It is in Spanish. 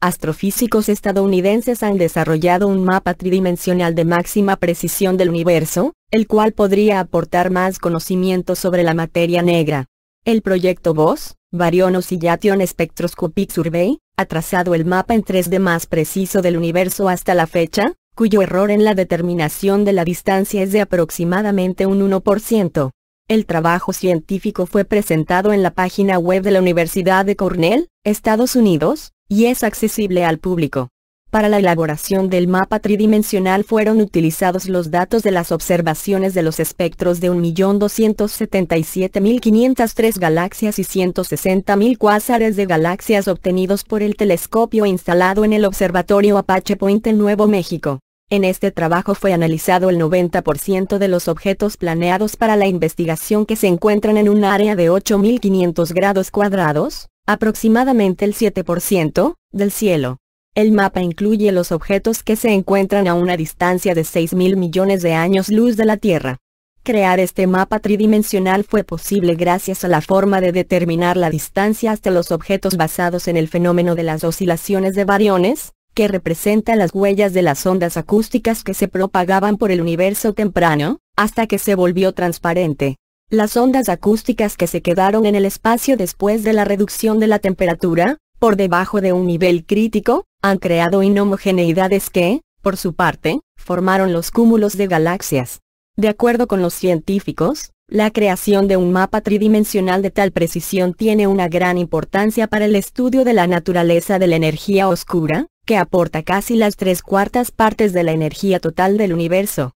Astrofísicos estadounidenses han desarrollado un mapa tridimensional de máxima precisión del universo, el cual podría aportar más conocimiento sobre la materia negra. El proyecto BOSS, Baryon Oscillation Spectroscopic Survey, ha trazado el mapa en 3D más preciso del universo hasta la fecha, cuyo error en la determinación de la distancia es de aproximadamente un 1%. El trabajo científico fue presentado en la página web de la Universidad de Cornell, Estados Unidos, y es accesible al público. Para la elaboración del mapa tridimensional fueron utilizados los datos de las observaciones de los espectros de 1.277.503 galaxias y 160.000 cuásares de galaxias obtenidos por el telescopio instalado en el Observatorio Apache Point en Nuevo México. En este trabajo fue analizado el 90% de los objetos planeados para la investigación que se encuentran en un área de 8.500 grados cuadrados, aproximadamente el 7%, del cielo. El mapa incluye los objetos que se encuentran a una distancia de 6.000 millones de años luz de la Tierra. Crear este mapa tridimensional fue posible gracias a la forma de determinar la distancia hasta los objetos basados en el fenómeno de las oscilaciones de variones, que representa las huellas de las ondas acústicas que se propagaban por el universo temprano, hasta que se volvió transparente. Las ondas acústicas que se quedaron en el espacio después de la reducción de la temperatura, por debajo de un nivel crítico, han creado inhomogeneidades que, por su parte, formaron los cúmulos de galaxias. De acuerdo con los científicos, la creación de un mapa tridimensional de tal precisión tiene una gran importancia para el estudio de la naturaleza de la energía oscura, que aporta casi las tres cuartas partes de la energía total del universo.